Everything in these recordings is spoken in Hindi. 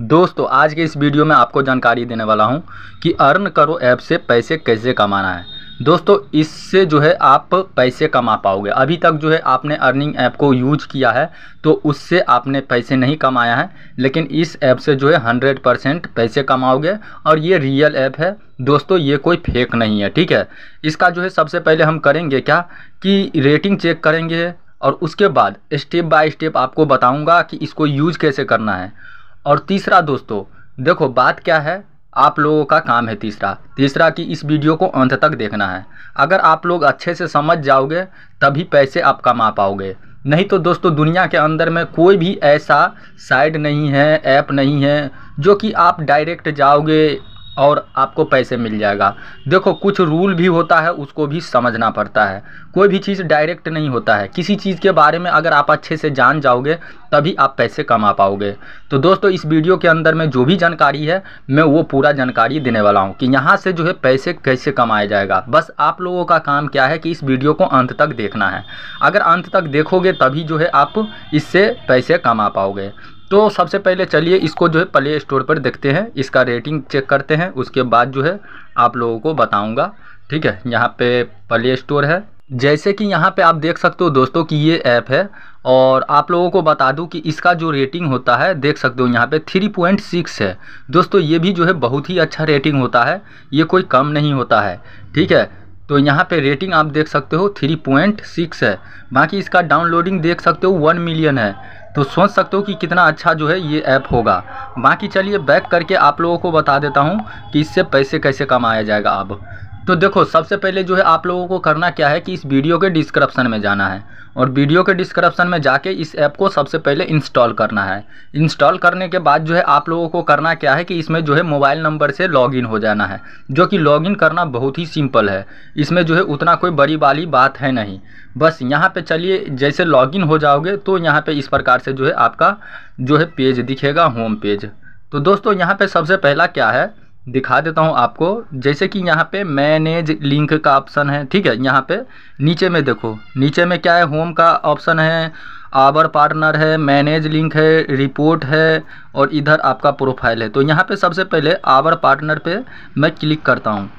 दोस्तों आज के इस वीडियो में आपको जानकारी देने वाला हूं कि अर्न करो ऐप से पैसे कैसे कमाना है दोस्तों इससे जो है आप पैसे कमा पाओगे अभी तक जो है आपने अर्निंग ऐप को यूज किया है तो उससे आपने पैसे नहीं कमाया है लेकिन इस ऐप से जो है हंड्रेड परसेंट पैसे कमाओगे और ये रियल ऐप है दोस्तों ये कोई फेक नहीं है ठीक है इसका जो है सबसे पहले हम करेंगे क्या कि रेटिंग चेक करेंगे और उसके बाद स्टेप बाय स्टेप आपको बताऊंगा कि इसको यूज कैसे करना है और तीसरा दोस्तों देखो बात क्या है आप लोगों का काम है तीसरा तीसरा कि इस वीडियो को अंत तक देखना है अगर आप लोग अच्छे से समझ जाओगे तभी पैसे आप कमा पाओगे नहीं तो दोस्तों दुनिया के अंदर में कोई भी ऐसा साइड नहीं है ऐप नहीं है जो कि आप डायरेक्ट जाओगे और आपको पैसे मिल जाएगा देखो कुछ रूल भी होता है उसको भी समझना पड़ता है कोई भी चीज़ डायरेक्ट नहीं होता है किसी चीज़ के बारे में अगर आप अच्छे से जान जाओगे तभी आप पैसे कमा पाओगे तो दोस्तों इस वीडियो के अंदर में जो भी जानकारी है मैं वो पूरा जानकारी देने वाला हूँ कि यहाँ से जो है पैसे कैसे कमाया जाएगा बस आप लोगों का काम क्या है कि इस वीडियो को अंत तक देखना है अगर अंत तक देखोगे तभी जो है आप इससे पैसे कमा पाओगे तो सबसे पहले चलिए इसको जो है प्ले स्टोर पर देखते हैं इसका रेटिंग चेक करते हैं उसके बाद जो है आप लोगों को बताऊंगा ठीक है यहाँ पे प्ले स्टोर है जैसे कि यहाँ पे आप देख सकते हो दोस्तों कि ये ऐप है और आप लोगों को बता दूं कि इसका जो रेटिंग होता है देख सकते हो यहाँ पे 3.6 है दोस्तों ये भी जो है बहुत ही अच्छा रेटिंग होता है ये कोई कम नहीं होता है ठीक है तो यहाँ पे रेटिंग आप देख सकते हो 3.6 है बाकी इसका डाउनलोडिंग देख सकते हो वन मिलियन है तो सोच सकते हो कि कितना अच्छा जो है ये ऐप होगा बाकी चलिए बैक करके आप लोगों को बता देता हूँ कि इससे पैसे कैसे कमाया जाएगा अब तो देखो सबसे पहले जो है आप लोगों को करना क्या है कि इस वीडियो के डिस्क्रिप्शन में जाना है और वीडियो के डिस्क्रिप्शन में जाके इस ऐप को सबसे पहले इंस्टॉल करना है इंस्टॉल करने के बाद जो है आप लोगों को करना क्या है कि इसमें जो है मोबाइल नंबर से लॉगिन हो जाना है जो कि लॉगिन करना बहुत ही सिंपल है इसमें जो है उतना कोई बड़ी वाली बात है नहीं बस यहाँ पे चलिए जैसे लॉगिन हो जाओगे तो यहाँ पर इस प्रकार से जो है आपका जो है पेज दिखेगा होम पेज तो दोस्तों यहाँ पर सबसे पहला क्या है दिखा देता हूँ आपको जैसे कि यहाँ पे मैनेज लिंक का ऑप्शन है ठीक है यहाँ पे नीचे में देखो नीचे में क्या है होम का ऑप्शन है आवर पार्टनर है मैनेज लिंक है रिपोर्ट है और इधर आपका प्रोफाइल है तो यहाँ पे सबसे पहले आवर पार्टनर पे मैं क्लिक करता हूँ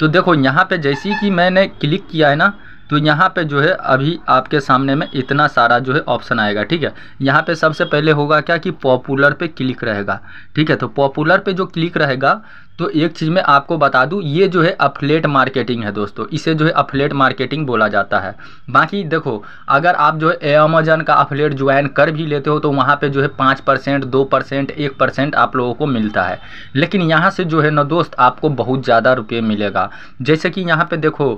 तो देखो यहाँ पे जैसे कि मैंने क्लिक किया है ना तो यहाँ पे जो है अभी आपके सामने में इतना सारा जो है ऑप्शन आएगा ठीक है यहाँ पे सबसे पहले होगा क्या कि पॉपुलर पे क्लिक रहेगा ठीक है तो पॉपुलर पे जो क्लिक रहेगा तो एक चीज़ मैं आपको बता दूँ ये जो है अपलेट मार्केटिंग है दोस्तों इसे जो है अपलेट मार्केटिंग बोला जाता है बाकी देखो अगर आप जो है अमेजन का अपलेट ज्वाइन कर भी लेते हो तो वहाँ पे जो है पाँच परसेंट दो परसेंट एक परसेंट आप लोगों को मिलता है लेकिन यहाँ से जो है ना दोस्त आपको बहुत ज़्यादा रुपये मिलेगा जैसे कि यहाँ पर देखो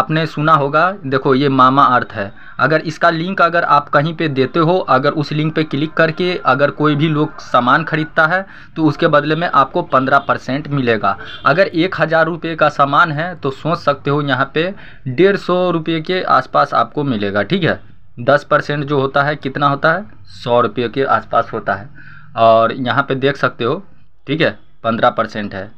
आपने सुना होगा देखो ये मामा अर्थ है अगर इसका लिंक अगर आप कहीं पे देते हो अगर उस लिंक पे क्लिक करके अगर कोई भी लोग सामान ख़रीदता है तो उसके बदले में आपको पंद्रह परसेंट मिलेगा अगर एक हज़ार रुपये का सामान है तो सोच सकते हो यहाँ पे डेढ़ सौ रुपये के आसपास आपको मिलेगा ठीक है दस परसेंट जो होता है कितना होता है सौ रुपये के आसपास होता है और यहाँ पर देख सकते हो ठीक है पंद्रह परसेंट है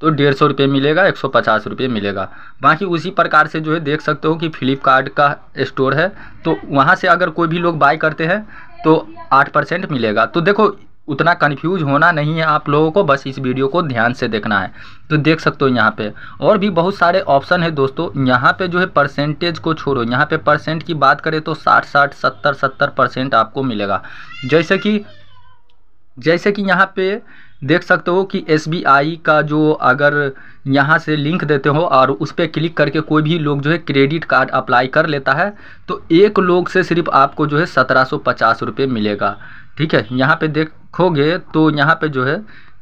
तो डेढ़ सौ रुपये मिलेगा एक सौ पचास रुपये मिलेगा बाकी उसी प्रकार से जो है देख सकते हो कि फ्लिपकार्ट का स्टोर है तो वहाँ से अगर कोई भी लोग बाई करते हैं तो आठ परसेंट मिलेगा तो देखो उतना कन्फ्यूज होना नहीं है आप लोगों को बस इस वीडियो को ध्यान से देखना है तो देख सकते हो यहाँ पे और भी बहुत सारे ऑप्शन है दोस्तों यहाँ पे जो है परसेंटेज को छोड़ो यहाँ पे परसेंट की बात करें तो साठ साठ सत्तर सत्तर परसेंट आपको मिलेगा जैसे कि जैसे कि यहाँ पे देख सकते हो कि एस का जो अगर यहाँ से लिंक देते हो और उस पर क्लिक करके कोई भी लोग जो है क्रेडिट कार्ड अप्लाई कर लेता है तो एक लोग से सिर्फ आपको जो है सत्रह सौ पचास रुपये मिलेगा ठीक है यहाँ पे देखोगे तो यहाँ पे जो है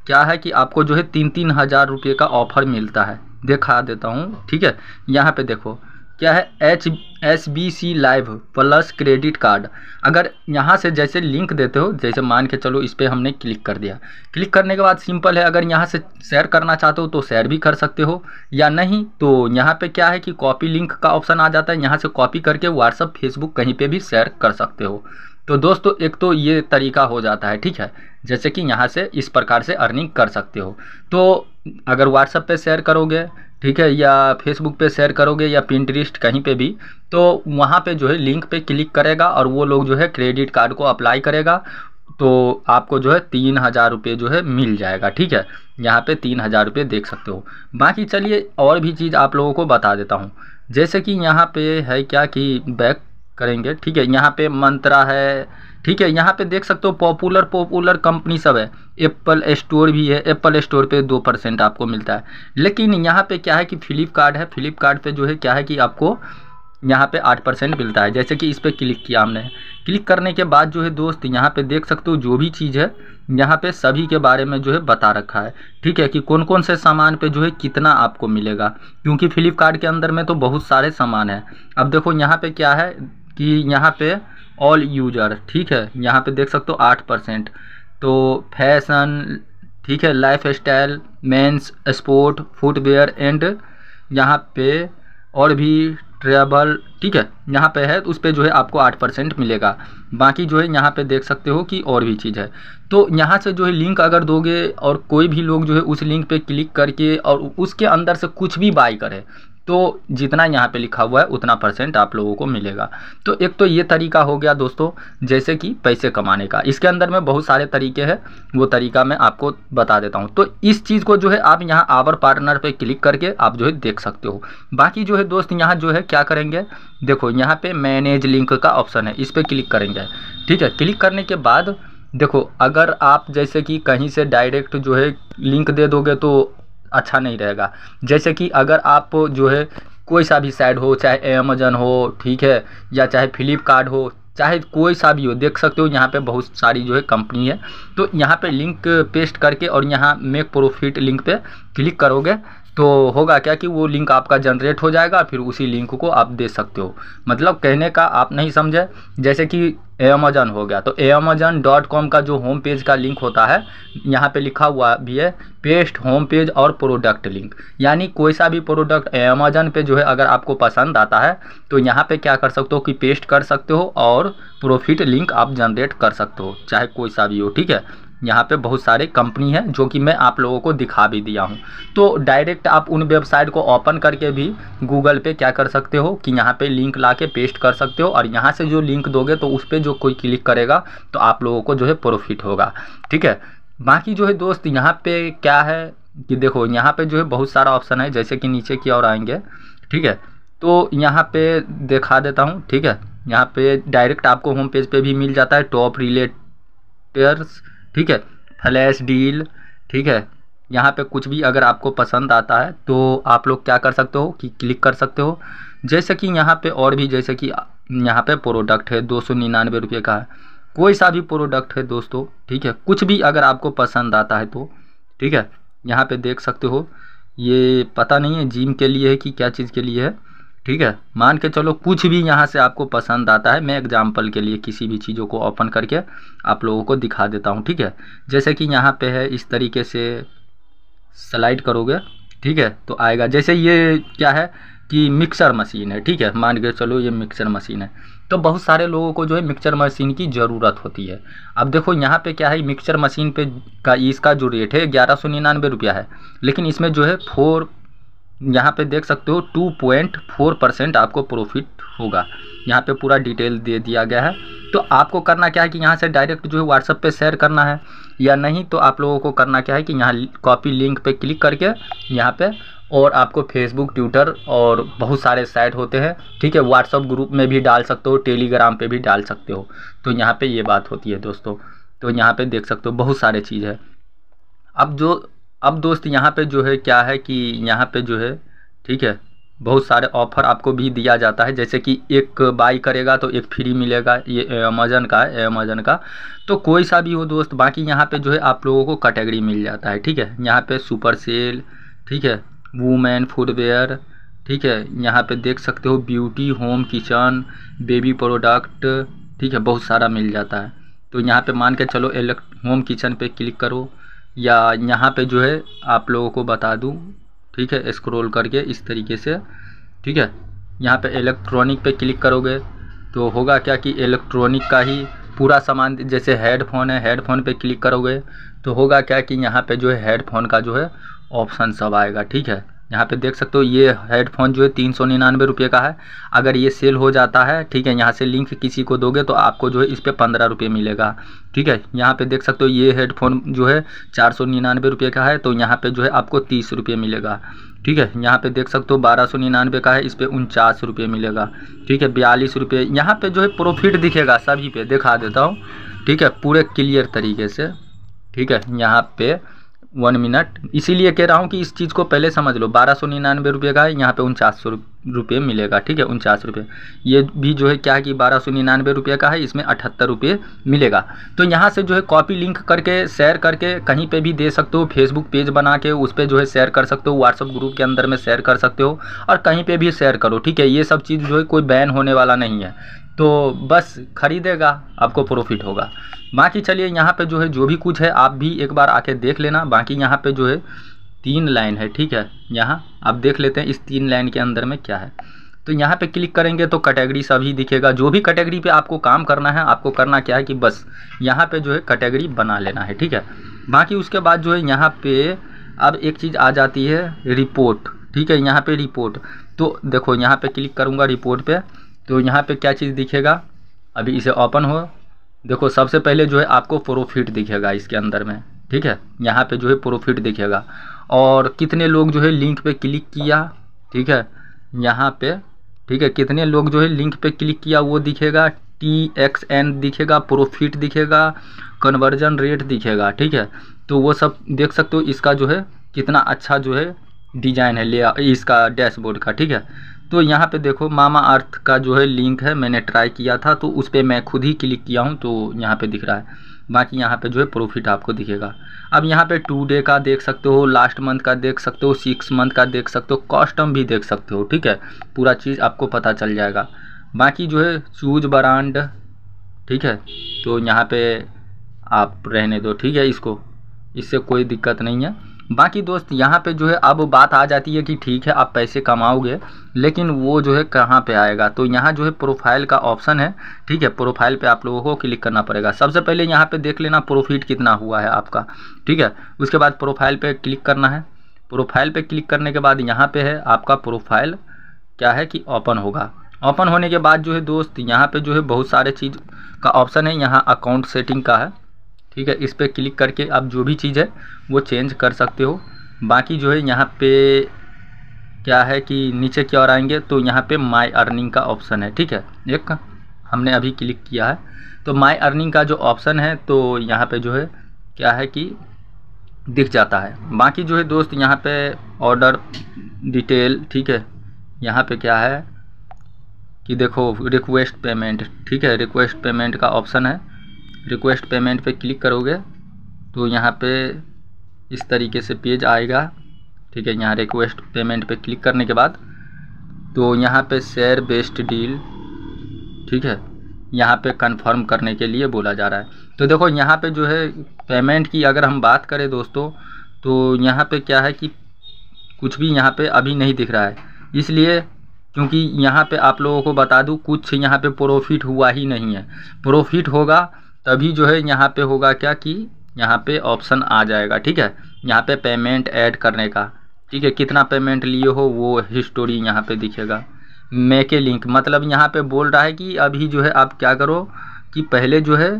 क्या है कि आपको जो है तीन तीन हज़ार रुपये का ऑफ़र मिलता है दिखा देता हूँ ठीक है यहाँ पे देखो क्या है H S B C live plus credit card अगर यहाँ से जैसे लिंक देते हो जैसे मान के चलो इस पर हमने क्लिक कर दिया क्लिक करने के बाद सिंपल है अगर यहाँ से शेयर करना चाहते हो तो शेयर भी कर सकते हो या नहीं तो यहाँ पे क्या है कि कॉपी लिंक का ऑप्शन आ जाता है यहाँ से कॉपी करके व्हाट्सअप फेसबुक कहीं पर भी शेयर कर सकते हो तो दोस्तों एक तो ये तरीका हो जाता है ठीक है जैसे कि यहाँ से इस प्रकार से अर्निंग कर सकते हो तो अगर व्हाट्सएप पे शेयर करोगे ठीक है या फेसबुक पे शेयर करोगे या पिंटरिस्ट कहीं पे भी तो वहाँ पे जो है लिंक पे क्लिक करेगा और वो लोग जो है क्रेडिट कार्ड को अप्लाई करेगा तो आपको जो है तीन हज़ार रुपये जो है मिल जाएगा ठीक है यहाँ पे तीन हज़ार रुपये देख सकते हो बाकी चलिए और भी चीज़ आप लोगों को बता देता हूँ जैसे कि यहाँ पे है क्या कि बैक करेंगे ठीक है यहाँ पे मंत्रा है ठीक है यहाँ पे देख सकते हो पॉपुलर पॉपुलर कंपनी सब है एप्पल स्टोर भी है एप्पल स्टोर पे दो परसेंट आपको मिलता है लेकिन यहाँ पे क्या है कि फ्लिपकार्ट है फ्लिपकार्ट पे जो है क्या है कि आपको यहाँ पे आठ परसेंट मिलता है जैसे कि इस पर क्लिक किया हमने क्लिक करने के बाद जो है दोस्त यहाँ पे देख सकते हो जो भी चीज़ है यहाँ पे सभी के बारे में जो है बता रखा है ठीक है कि कौन कौन से सामान पे जो है कितना आपको मिलेगा क्योंकि फ्लिपकार्ट के अंदर में तो बहुत सारे सामान हैं अब देखो यहाँ पे क्या है कि यहाँ पे ऑल यूजर ठीक है यहाँ पे देख सकते हो आठ परसेंट तो फैशन ठीक है lifestyle men's sport footwear and यहाँ पे और भी ट्रेवल ठीक है यहाँ पे है तो उस पर जो है आपको आठ परसेंट मिलेगा बाकी जो है यहाँ पे देख सकते हो कि और भी चीज़ है तो यहाँ से जो है लिंक अगर दोगे और कोई भी लोग जो है उस लिंक पे क्लिक करके और उसके अंदर से कुछ भी बाई करे तो जितना यहाँ पे लिखा हुआ है उतना परसेंट आप लोगों को मिलेगा तो एक तो ये तरीका हो गया दोस्तों जैसे कि पैसे कमाने का इसके अंदर में बहुत सारे तरीके हैं वो तरीका मैं आपको बता देता हूँ तो इस चीज़ को जो है आप यहाँ आवर पार्टनर पे क्लिक करके आप जो है देख सकते हो बाकी जो है दोस्त यहाँ जो है क्या करेंगे देखो यहाँ पे मैनेज लिंक का ऑप्शन है इस पर क्लिक करेंगे ठीक है क्लिक करने के बाद देखो अगर आप जैसे कि कहीं से डायरेक्ट जो है लिंक दे दोगे तो अच्छा नहीं रहेगा जैसे कि अगर आप जो है कोई सा भी साइड हो चाहे अमेजन हो ठीक है या चाहे फ्लिपकार्ट हो चाहे कोई सा भी हो देख सकते हो यहाँ पे बहुत सारी जो है कंपनी है तो यहाँ पे लिंक पेस्ट करके और यहाँ मेक प्रोफिट लिंक पे क्लिक करोगे तो होगा क्या कि वो लिंक आपका जनरेट हो जाएगा फिर उसी लिंक को आप दे सकते हो मतलब कहने का आप नहीं समझे जैसे कि एमेजन हो गया तो एमेजन डॉट कॉम का जो होम पेज का लिंक होता है यहाँ पे लिखा हुआ भी है पेस्ट होम पेज और प्रोडक्ट लिंक यानी कोई सा भी प्रोडक्ट एमेजन पे जो है अगर आपको पसंद आता है तो यहाँ पे क्या कर सकते हो कि पेस्ट कर सकते हो और प्रॉफिट लिंक आप जनरेट कर सकते हो चाहे कोई सा भी हो ठीक है यहाँ पे बहुत सारे कंपनी हैं जो कि मैं आप लोगों को दिखा भी दिया हूँ तो डायरेक्ट आप उन वेबसाइट को ओपन करके भी गूगल पे क्या कर सकते हो कि यहाँ पे लिंक ला के पेस्ट कर सकते हो और यहाँ से जो लिंक दोगे तो उस पर जो कोई क्लिक करेगा तो आप लोगों को जो है प्रॉफिट होगा ठीक है बाकी जो है दोस्त यहाँ पर क्या है कि देखो यहाँ पर जो है बहुत सारा ऑप्शन है जैसे कि नीचे की ओर आएंगे ठीक है तो यहाँ पर दिखा देता हूँ ठीक है यहाँ पे डायरेक्ट आपको होम पेज पे भी मिल जाता है टॉप रिलेटर्स ठीक है फ्लैश डील ठीक है यहाँ पे कुछ भी अगर आपको पसंद आता है तो आप लोग क्या कर सकते हो कि क्लिक कर सकते हो जैसे कि यहाँ पे और भी जैसे कि यहाँ पे प्रोडक्ट है दो सौ निन्यानवे रुपये का है कोई सा भी प्रोडक्ट है दोस्तों ठीक है कुछ भी अगर आपको पसंद आता है तो ठीक है यहाँ पे देख सकते हो ये पता नहीं है जिम के लिए है कि क्या चीज़ के लिए है ठीक है मान के चलो कुछ भी यहाँ से आपको पसंद आता है मैं एग्जाम्पल के लिए किसी भी चीज़ों को ओपन करके आप लोगों को दिखा देता हूँ ठीक है जैसे कि यहाँ पे है इस तरीके से स्लाइड करोगे ठीक है तो आएगा जैसे ये क्या है कि मिक्सर मशीन है ठीक है मान के चलो ये मिक्सर मशीन है तो बहुत सारे लोगों को जो है मिक्सर मशीन की ज़रूरत होती है अब देखो यहाँ पे क्या है मिक्सर मशीन पे का इसका जो रेट है ग्यारह सौ निन्यानवे रुपया है लेकिन इसमें जो है फोर यहाँ पे देख सकते हो टू पॉइंट फोर परसेंट आपको प्रॉफिट होगा यहाँ पे पूरा डिटेल दे दिया गया है तो आपको करना क्या है कि यहाँ से डायरेक्ट जो है व्हाट्सअप पे शेयर करना है या नहीं तो आप लोगों को करना क्या है कि यहाँ कॉपी लिंक पे क्लिक करके यहाँ पे और आपको फेसबुक ट्विटर और बहुत सारे साइट होते हैं ठीक है व्हाट्सअप ग्रुप में भी डाल सकते हो टेलीग्राम पर भी डाल सकते हो तो यहाँ पर ये बात होती है दोस्तों तो यहाँ पर देख सकते हो बहुत सारे चीज़ है अब जो अब दोस्त यहाँ पे जो है क्या है कि यहाँ पे जो है ठीक है बहुत सारे ऑफ़र आपको भी दिया जाता है जैसे कि एक बाई करेगा तो एक फ्री मिलेगा ये अमेजन का है अमेजन का तो कोई सा भी हो दोस्त बाकी यहाँ पे जो है आप लोगों को कैटेगरी मिल जाता है ठीक है यहाँ पे सुपर सेल ठीक है वूमेन फुटवेयर ठीक है यहाँ पे देख सकते हो beauty home kitchen baby product ठीक है बहुत सारा मिल जाता है तो यहाँ पर मान के चलो होम किचन पर क्लिक करो या यहाँ पे जो है आप लोगों को बता दूँ ठीक है स्क्रॉल करके इस तरीके से ठीक है यहाँ पे इलेक्ट्रॉनिक पे क्लिक करोगे तो होगा क्या कि इलेक्ट्रॉनिक का ही पूरा सामान जैसे हेडफोन है हेडफोन पे क्लिक करोगे तो होगा क्या कि यहाँ पे जो है हेडफोन का जो है ऑप्शन सब आएगा ठीक है यहाँ पे देख सकते हो ये हेडफोन जो है तीन सौ निन्यानवे रुपये का है अगर ये सेल हो जाता है ठीक है यहाँ से लिंक किसी को दोगे तो आपको जो है इस पर पंद्रह रुपये मिलेगा ठीक है यहाँ पे देख सकते हो ये हेडफोन जो है चार सौ निन्यानवे रुपये का है तो यहाँ पे जो है आपको तीस रुपये मिलेगा ठीक है यहाँ पे देख सकते हो बारह सौ निन्यानवे का है इस पर उनचास रुपये मिलेगा ठीक है बयालीस रुपये यहाँ पर जो है प्रॉफिट दिखेगा सभी पे दिखा देता हूँ ठीक है पूरे क्लियर तरीके से ठीक है यहाँ पे वन मिनट इसीलिए कह रहा हूँ कि इस चीज़ को पहले समझ लो बारह सौ निन्यानवे रुपये का है यहाँ पे उनचास सौ रुपये मिलेगा ठीक है उनचास रुपये ये भी जो है क्या है कि बारह सौ निन्यानवे रुपये का है इसमें अठहत्तर रुपये मिलेगा तो यहाँ से जो है कॉपी लिंक करके शेयर करके कहीं पे भी दे सकते हो फेसबुक पेज बना के उस पर जो है शेयर कर सकते हो व्हाट्सअप ग्रुप के अंदर में शेयर कर सकते हो और कहीं पर भी शेयर करो ठीक है ये सब चीज़ जो है कोई बैन होने वाला नहीं है तो बस ख़रीदेगा आपको प्रॉफिट होगा बाकी चलिए यहाँ पे जो है जो भी कुछ है आप भी एक बार आके देख लेना बाकी यहाँ पे जो है तीन लाइन है ठीक है यहाँ आप देख लेते हैं इस तीन लाइन के अंदर में क्या है तो यहाँ पे क्लिक करेंगे तो कैटेगरी सभी दिखेगा जो भी कैटेगरी पे आपको काम करना है आपको करना क्या है कि बस यहाँ पे जो है कैटेगरी बना लेना है ठीक है बाकी उसके बाद जो है यहाँ पे अब एक चीज़ आ जाती है रिपोर्ट ठीक है यहाँ पे रिपोर्ट तो देखो यहाँ पे क्लिक करूँगा रिपोर्ट पे तो यहाँ पे क्या चीज़ दिखेगा अभी इसे ओपन हो देखो सबसे पहले जो है आपको प्रोफिट दिखेगा इसके अंदर में ठीक है यहाँ पे जो है प्रोफिट दिखेगा और कितने लोग जो है लिंक पे क्लिक किया ठीक है यहाँ पे ठीक है कितने लोग जो है लिंक पे क्लिक किया वो दिखेगा टी एक्स एन दिखेगा प्रोफिट दिखेगा कन्वर्जन रेट दिखेगा ठीक है तो वो सब देख सकते हो इसका जो है कितना अच्छा जो है डिजाइन है ले इसका डैशबोर्ड का ठीक है तो यहाँ पे देखो मामा अर्थ का जो है लिंक है मैंने ट्राई किया था तो उस पर मैं खुद ही क्लिक किया हूँ तो यहाँ पे दिख रहा है बाकी यहाँ पे जो है प्रॉफिट आपको दिखेगा अब यहाँ पे टू डे का देख सकते हो लास्ट मंथ का देख सकते हो सिक्स मंथ का देख सकते हो कॉस्टम भी देख सकते हो ठीक है पूरा चीज़ आपको पता चल जाएगा बाकी जो है चूज ब्रांड ठीक है तो यहाँ पर आप रहने दो ठीक है इसको इससे कोई दिक्कत नहीं है बाकी दोस्त यहाँ पे जो है अब बात आ जाती है कि ठीक है आप पैसे कमाओगे लेकिन वो जो है कहाँ पे आएगा तो यहाँ जो है प्रोफाइल का ऑप्शन है ठीक है प्रोफाइल पे आप लोगों को क्लिक करना पड़ेगा सबसे पहले यहाँ पे देख लेना प्रॉफिट कितना हुआ है आपका ठीक है उसके बाद प्रोफाइल पर क्लिक करना है प्रोफाइल पर क्लिक करने के बाद यहाँ पर है आपका प्रोफाइल क्या है कि ओपन होगा ओपन होने के बाद जो है दोस्त यहाँ पर जो है बहुत सारे चीज़ का ऑप्शन है यहाँ अकाउंट सेटिंग का है ठीक है इस पर क्लिक करके आप जो भी चीज़ है वो चेंज कर सकते हो बाकी जो है यहाँ पे क्या है कि नीचे की ओर आएंगे तो यहाँ पे माई अर्निंग का ऑप्शन है ठीक है एक हमने अभी क्लिक किया है तो माई अर्निंग का जो ऑप्शन है तो यहाँ पे जो है क्या है कि दिख जाता है बाकी जो है दोस्त यहाँ पे ऑर्डर डिटेल ठीक है यहाँ पे क्या है कि देखो रिक्वेस्ट पेमेंट ठीक है रिक्वेस्ट पेमेंट का ऑप्शन है रिक्वेस्ट पेमेंट पे क्लिक करोगे तो यहाँ पे इस तरीके से पेज आएगा ठीक है यहाँ रिक्वेस्ट पेमेंट पे क्लिक करने के बाद तो यहाँ पे शेयर बेस्ड डील ठीक है यहाँ पे कंफर्म करने के लिए बोला जा रहा है तो देखो यहाँ पे जो है पेमेंट की अगर हम बात करें दोस्तों तो यहाँ पे क्या है कि कुछ भी यहाँ पे अभी नहीं दिख रहा है इसलिए क्योंकि यहाँ पे आप लोगों को बता दूँ कुछ यहाँ पे प्रॉफिट हुआ ही नहीं है प्रॉफिट होगा तभी जो है यहाँ पे होगा क्या कि यहाँ पे ऑप्शन आ जाएगा ठीक है यहाँ पे पेमेंट ऐड करने का ठीक है कितना पेमेंट लिए हो वो हिस्टोरी यहाँ पे दिखेगा मेके लिंक मतलब यहाँ पे बोल रहा है कि अभी जो है आप क्या करो कि पहले जो है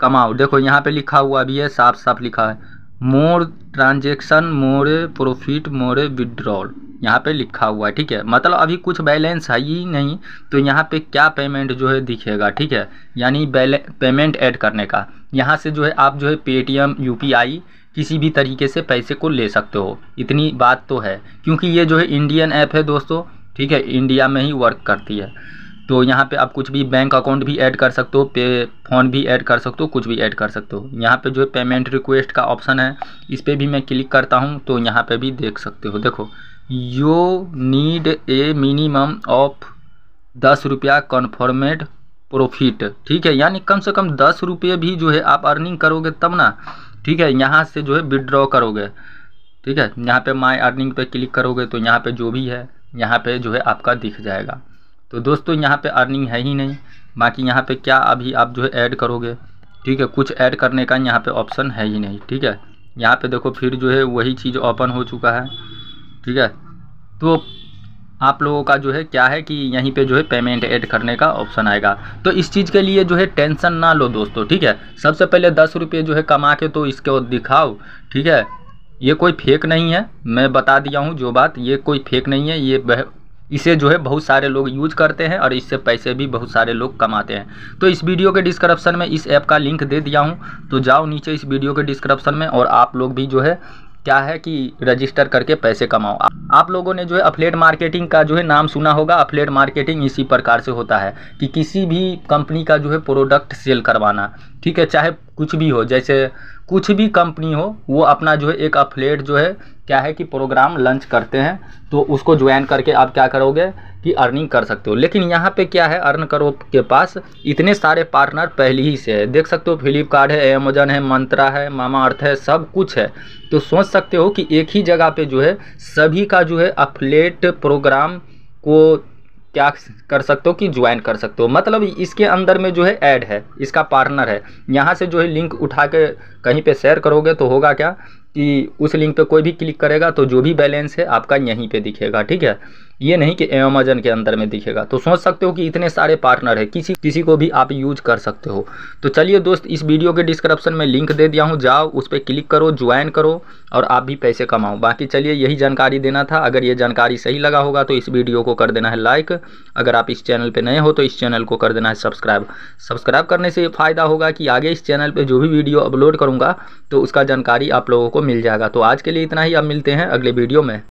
कमाओ देखो यहाँ पे लिखा हुआ भी है साफ साफ लिखा है more transaction more profit more withdrawal यहाँ पे लिखा हुआ है ठीक है मतलब अभी कुछ बैलेंस है ही नहीं तो यहाँ पे क्या पेमेंट जो है दिखेगा ठीक है यानी पेमेंट ऐड करने का यहाँ से जो है आप जो है पेटीएम यू किसी भी तरीके से पैसे को ले सकते हो इतनी बात तो है क्योंकि ये जो है इंडियन ऐप है दोस्तों ठीक है इंडिया में ही वर्क करती है तो यहाँ पे आप कुछ भी बैंक अकाउंट भी ऐड कर सकते हो पे फ़ोन भी ऐड कर सकते हो कुछ भी ऐड कर सकते हो यहाँ पे जो है पेमेंट रिक्वेस्ट का ऑप्शन है इस पर भी मैं क्लिक करता हूँ तो यहाँ पे भी देख सकते हो देखो you need a minimum of दस रुपया कन्फर्मेड प्रॉफिट ठीक है यानी कम से कम दस रुपये भी जो है आप अर्निंग करोगे तब ना ठीक है यहाँ से जो है विड्रॉ करोगे ठीक है यहाँ पे माई अर्निंग पे क्लिक करोगे तो यहाँ पे जो भी है यहाँ पे जो है आपका दिख जाएगा तो दोस्तों यहाँ पे अर्निंग है ही नहीं बाकी यहाँ पे क्या अभी आप जो है ऐड करोगे ठीक है कुछ ऐड करने का यहाँ पे ऑप्शन है ही नहीं ठीक है यहाँ पे देखो फिर जो है वही चीज़ ओपन हो चुका है ठीक है तो आप लोगों का जो है क्या है कि यहीं पे जो है पेमेंट ऐड करने का ऑप्शन आएगा तो इस चीज़ के लिए जो है टेंशन ना लो दोस्तों ठीक है सबसे पहले दस रुपये जो है कमा के तो इसके दिखाओ ठीक है ये कोई फेक नहीं है मैं बता दिया हूँ जो बात ये कोई फेक नहीं है ये बह... इसे जो है बहुत सारे लोग यूज करते हैं और इससे पैसे भी बहुत सारे लोग कमाते हैं तो इस वीडियो के डिस्क्रिप्शन में इस ऐप का लिंक दे दिया हूँ तो जाओ नीचे इस वीडियो के डिस्क्रिप्शन में और आप लोग भी जो है क्या है कि रजिस्टर करके पैसे कमाओ आप लोगों ने जो है अफलेट मार्केटिंग का जो है नाम सुना होगा अफलेट मार्केटिंग इसी प्रकार से होता है कि किसी भी कंपनी का जो है प्रोडक्ट सेल करवाना ठीक है चाहे कुछ भी हो जैसे कुछ भी कंपनी हो वो अपना जो है एक अफलेट जो है क्या है कि प्रोग्राम लंच करते हैं तो उसको ज्वाइन करके आप क्या करोगे कि अर्निंग कर सकते हो लेकिन यहाँ पे क्या है अर्न करो के पास इतने सारे पार्टनर पहले ही से है देख सकते हो फ्लिपकार्ट है अमेजन है मंत्रा है मामा अर्थ है सब कुछ है तो सोच सकते हो कि एक ही जगह पे जो है सभी का जो है अपलेट प्रोग्राम को क्या कर सकते हो कि ज्वाइन कर सकते हो मतलब इसके अंदर में जो है ऐड है इसका पार्टनर है यहाँ से जो है लिंक उठा के कहीं पे शेयर करोगे तो होगा क्या कि उस लिंक पे कोई भी क्लिक करेगा तो जो भी बैलेंस है आपका यहीं पे दिखेगा ठीक है ये नहीं कि अमेजन के अंदर में दिखेगा तो सोच सकते हो कि इतने सारे पार्टनर है किसी किसी को भी आप यूज कर सकते हो तो चलिए दोस्त इस वीडियो के डिस्क्रिप्शन में लिंक दे दिया हूँ जाओ उस पर क्लिक करो ज्वाइन करो और आप भी पैसे कमाओ बाकी चलिए यही जानकारी देना था अगर ये जानकारी सही लगा होगा तो इस वीडियो को कर देना है लाइक अगर आप इस चैनल पर नए हो तो इस चैनल को कर देना है सब्सक्राइब सब्सक्राइब करने से ये फ़ायदा होगा कि आगे इस चैनल पर जो भी वीडियो अपलोड करूँगा तो उसका जानकारी आप लोगों को आपको मिल जाएगा तो आज के लिए इतना ही अब मिलते हैं अगले वीडियो में